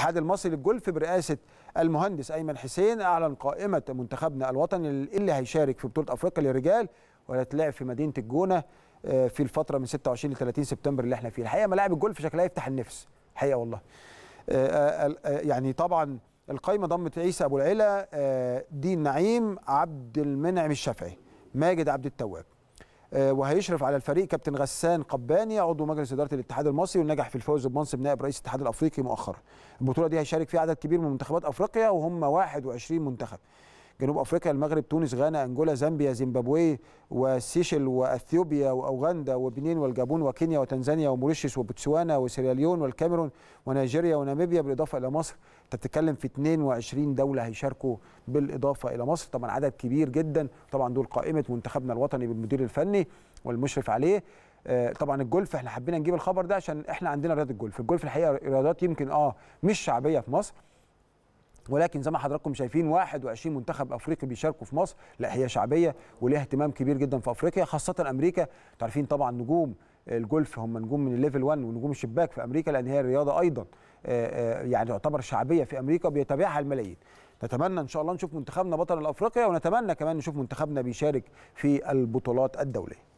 الاتحاد المصري للجولف برئاسه المهندس ايمن حسين اعلن قائمه منتخبنا الوطني اللي هيشارك في بطوله افريقيا للرجال وهتتلعب في مدينه الجونه آه، في الفتره من 26 ل 30 سبتمبر اللي احنا فيه الحقيقه ملاعب الجولف شكلها يفتح النفس الحقيقه والله آه، آه، يعني طبعا القايمه ضمت عيسى ابو العلا دين نعيم عبد المنعم الشافعي ماجد عبد التواب آه، وهيشرف على الفريق كابتن غسان قباني عضو مجلس اداره الاتحاد المصري ونجح في الفوز بمنصب نائب رئيس الاتحاد الافريقي مؤخرا البطوله دي هيشارك فيها عدد كبير من منتخبات افريقيا وهم 21 منتخب جنوب افريقيا المغرب تونس غانا انجولا زامبيا زيمبابوي وسيشل واثيوبيا واوغندا وبنين والجابون وكينيا وتنزانيا وموريشيوس وبوتسوانا وسيراليون والكاميرون ونيجيريا وناميبيا بالاضافه الى مصر انت بتتكلم في 22 دوله هيشاركوا بالاضافه الى مصر طبعا عدد كبير جدا طبعا دول قائمه منتخبنا الوطني بالمدير الفني والمشرف عليه آه، طبعا الجولف احنا حبينا نجيب الخبر ده عشان احنا عندنا رياضه الجولف الجولف الحقيقه رياضات يمكن اه مش شعبيه في مصر ولكن زي ما حضراتكم شايفين 21 منتخب افريقي بيشاركوا في مصر لا هي شعبيه وليها اهتمام كبير جدا في افريقيا خاصه امريكا عارفين طبعا نجوم الجولف هم نجوم من الليفل 1 ونجوم الشباك في امريكا لان هي الرياضه ايضا آه، آه، يعني تعتبر شعبيه في امريكا بيتابعها الملايين نتمنى ان شاء الله نشوف منتخبنا بطل الافريقيا ونتمنى كمان نشوف منتخبنا بيشارك في البطولات الدوليه